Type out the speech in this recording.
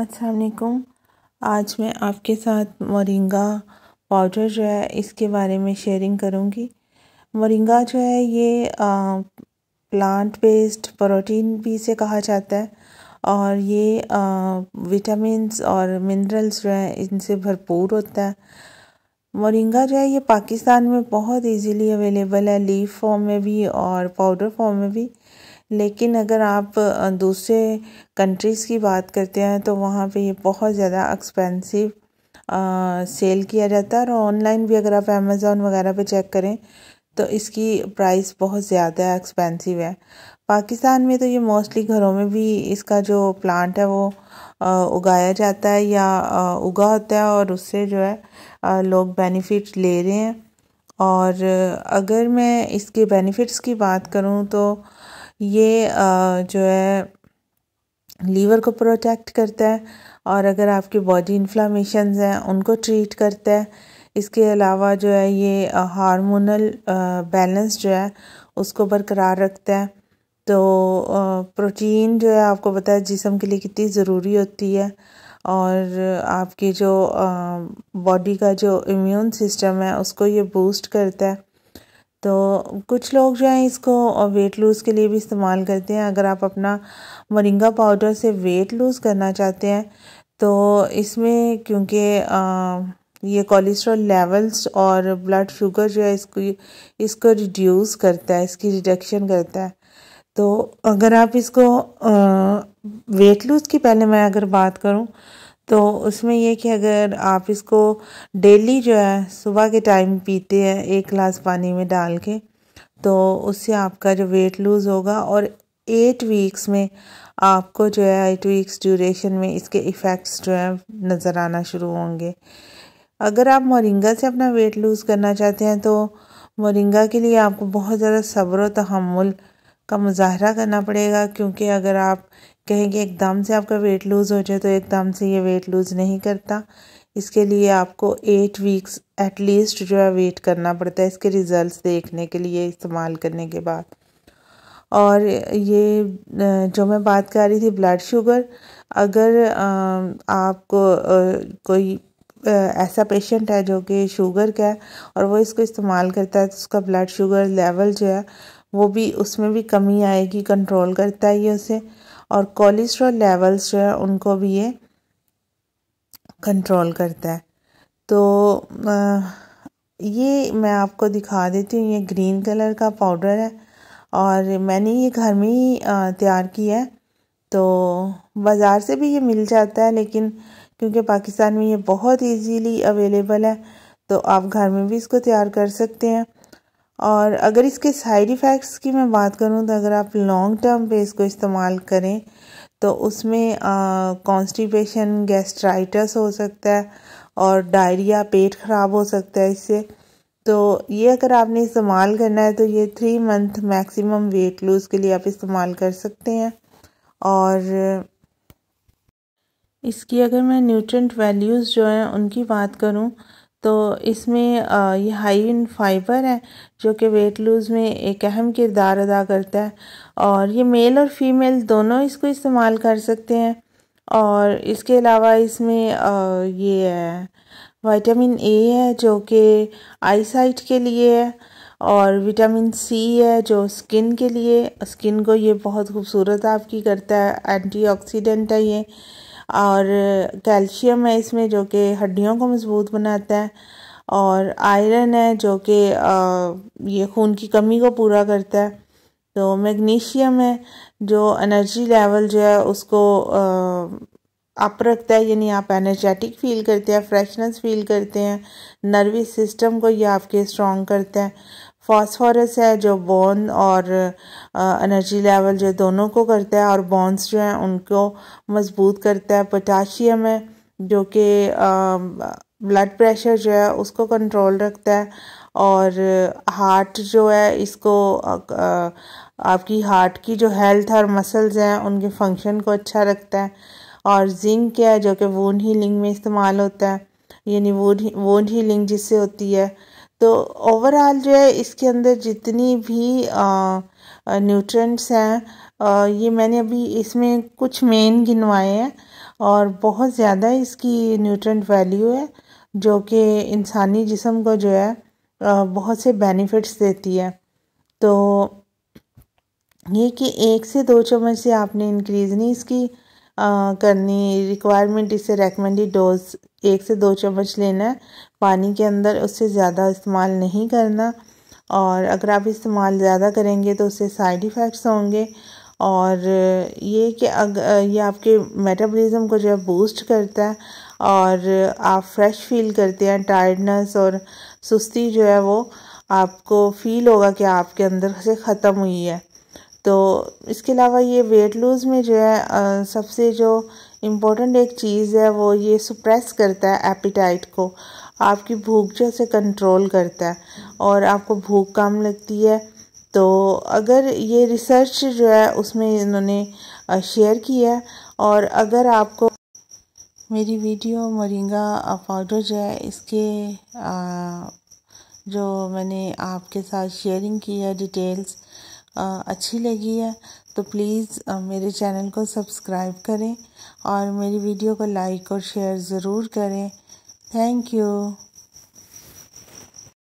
असलकुम आज मैं आपके साथ मोरिंगा पाउडर जो है इसके बारे में शेयरिंग करूँगी मोरिंगा जो है ये आ, प्लांट बेस्ड प्रोटीन भी से कहा जाता है और ये विटामिन और मिनरल्स जो है इनसे भरपूर होता है मोरिंगा जो है ये पाकिस्तान में बहुत इजीली अवेलेबल है लीफ फॉर्म में भी और पाउडर फॉर्म में भी लेकिन अगर आप दूसरे कंट्रीज़ की बात करते हैं तो वहाँ पे ये बहुत ज़्यादा एक्सपेंसिव सेल किया जाता है और ऑनलाइन भी अगर आप अमेज़ोन वगैरह पे चेक करें तो इसकी प्राइस बहुत ज़्यादा एक्सपेंसिव है पाकिस्तान में तो ये मोस्टली घरों में भी इसका जो प्लांट है वो उगाया जाता है या उगा होता है और उससे जो है लोग बेनिफिट ले रहे हैं और अगर मैं इसके बेनिफिट्स की बात करूं तो ये जो है लीवर को प्रोटेक्ट करता है और अगर आपकी बॉडी इन्फ्लामेशन हैं उनको ट्रीट करता है इसके अलावा जो है ये हार्मोनल बैलेंस जो है उसको बरकरार रखता है तो प्रोटीन जो है आपको पता है जिसम के लिए कितनी ज़रूरी होती है और आपकी जो बॉडी का जो इम्यून सिस्टम है उसको ये बूस्ट करता है तो कुछ लोग जो हैं इसको वेट लूज़ के लिए भी इस्तेमाल करते हैं अगर आप अपना मरिंगा पाउडर से वेट लूज़ करना चाहते हैं तो इसमें क्योंकि ये कोलेस्ट्रॉल लेवल्स और ब्लड शुगर जो है इसको इसको रिड्यूस करता है इसकी रिडक्शन करता है तो अगर आप इसको वेट लूज़ की पहले मैं अगर बात करूँ तो उसमें यह कि अगर आप इसको डेली जो है सुबह के टाइम पीते हैं एक गिलास पानी में डाल के तो उससे आपका जो वेट लूज़ होगा और एट वीक्स में आपको जो है एट वीक्स ड्यूरेशन में इसके इफ़ेक्ट्स जो है नज़र आना शुरू होंगे अगर आप मोरिंगा से अपना वेट लूज़ करना चाहते हैं तो मोरिंगा के लिए आपको बहुत ज़्यादा सब्र तहमुल का मुजाहरा करना पड़ेगा क्योंकि अगर आप कहेंगे एकदम से आपका वेट लूज़ हो जाए तो एकदम से ये वेट लूज़ नहीं करता इसके लिए आपको एट वीक्स एटलीस्ट जो है वेट करना पड़ता है इसके रिज़ल्ट देखने के लिए इस्तेमाल करने के बाद और ये जो मैं बात कर रही थी ब्लड शुगर अगर आपको कोई ऐसा पेशेंट है जो कि शुगर का है और वो इसको इस्तेमाल करता है तो उसका ब्लड शुगर लेवल जो है वो भी उसमें भी कमी आएगी कंट्रोल करता है ये उसे और कोलेस्ट्रॉल लेवल्स जो है उनको भी ये कंट्रोल करता है तो ये मैं आपको दिखा देती हूँ ये ग्रीन कलर का पाउडर है और मैंने ये घर में ही तैयार किया है तो बाज़ार से भी ये मिल जाता है लेकिन क्योंकि पाकिस्तान में ये बहुत इजीली अवेलेबल है तो आप घर में भी इसको तैयार कर सकते हैं और अगर इसके साइड इफ़ेक्ट्स की मैं बात करूं तो अगर आप लॉन्ग टर्म पे इसको इस्तेमाल करें तो उसमें कॉन्स्टिपेशन गैस्ट्राइटस हो सकता है और डायरिया पेट ख़राब हो सकता है इससे तो ये अगर आपने इस्तेमाल करना है तो ये three month maximum weight lose के लिए आप इस्तेमाल कर सकते हैं और इसकी अगर मैं न्यूट्रेंट वैल्यूज़ जो हैं उनकी बात करूं तो इसमें ये हाई इन फाइबर है जो कि वेट लूज़ में एक अहम किरदार अदा करता है और ये मेल और फीमेल दोनों इसको इस्तेमाल कर सकते हैं और इसके अलावा इसमें ये है वाइटामिन ए है जो कि आई साइट के लिए है और विटामिन सी है जो स्किन के लिए स्किन को ये बहुत खूबसूरत आपकी करता है एंटीऑक्सीडेंट है ये और कैल्शियम है इसमें जो कि हड्डियों को मजबूत बनाता है और आयरन है जो कि ये खून की कमी को पूरा करता है तो मैग्नीशियम है जो एनर्जी लेवल जो है उसको अप रखता है यानी आप एनर्जेटिक फील करते हैं फ्रेशनेस फील करते हैं नर्वस सिस्टम को ये आपके स्ट्रॉन्ग करता है फॉस्फोरस है जो बोन और एनर्जी लेवल जो दोनों को करता है और बोन्स जो हैं उनको मजबूत करता है पोटाशियम है जो कि ब्लड प्रेशर जो है उसको कंट्रोल रखता है और हार्ट जो है इसको आपकी हार्ट की जो हेल्थ और मसल्स हैं उनके फंक्शन को अच्छा रखता है और जिंक क्या है जो कि वोन हीलिंग में इस्तेमाल होता है यानी वोन वोन हीलिंग जिससे होती है तो ओवरऑल जो है इसके अंदर जितनी भी न्यूट्रंट्स हैं ये मैंने अभी इसमें कुछ मेन गिनवाए हैं और बहुत ज़्यादा इसकी न्यूट्रंट वैल्यू है जो कि इंसानी जिसम को जो है आ, बहुत से बेनिफिट्स देती है तो ये कि एक से दो चम्मच से आपने इंक्रीज़ नहीं इसकी करनी रिक्वायरमेंट इसे रेकमेंडेड डोज एक से दो चम्मच लेना है पानी के अंदर उससे ज़्यादा इस्तेमाल नहीं करना और अगर आप इस्तेमाल ज़्यादा करेंगे तो उससे साइड इफ़ेक्ट्स होंगे और ये कि अगर ये आपके मेटाबॉलिज्म को जो है बूस्ट करता है और आप फ्रेश फील करते हैं टायर्डनेस और सुस्ती जो है वो आपको फील होगा कि आपके अंदर से ख़त्म हुई है तो इसके अलावा ये वेट लूज़ में जो है सबसे जो इम्पोर्टेंट एक चीज़ है वो ये सुप्रेस करता है एपिटाइट को आपकी भूख जो से कंट्रोल करता है और आपको भूख कम लगती है तो अगर ये रिसर्च जो है उसमें इन्होंने शेयर किया है और अगर आपको मेरी वीडियो मोरिंगा पाउडर जो है इसके आ, जो मैंने आपके साथ शेयरिंग की है डिटेल्स अच्छी लगी है तो प्लीज़ मेरे चैनल को सब्सक्राइब करें और मेरी वीडियो को लाइक और शेयर ज़रूर करें थैंक यू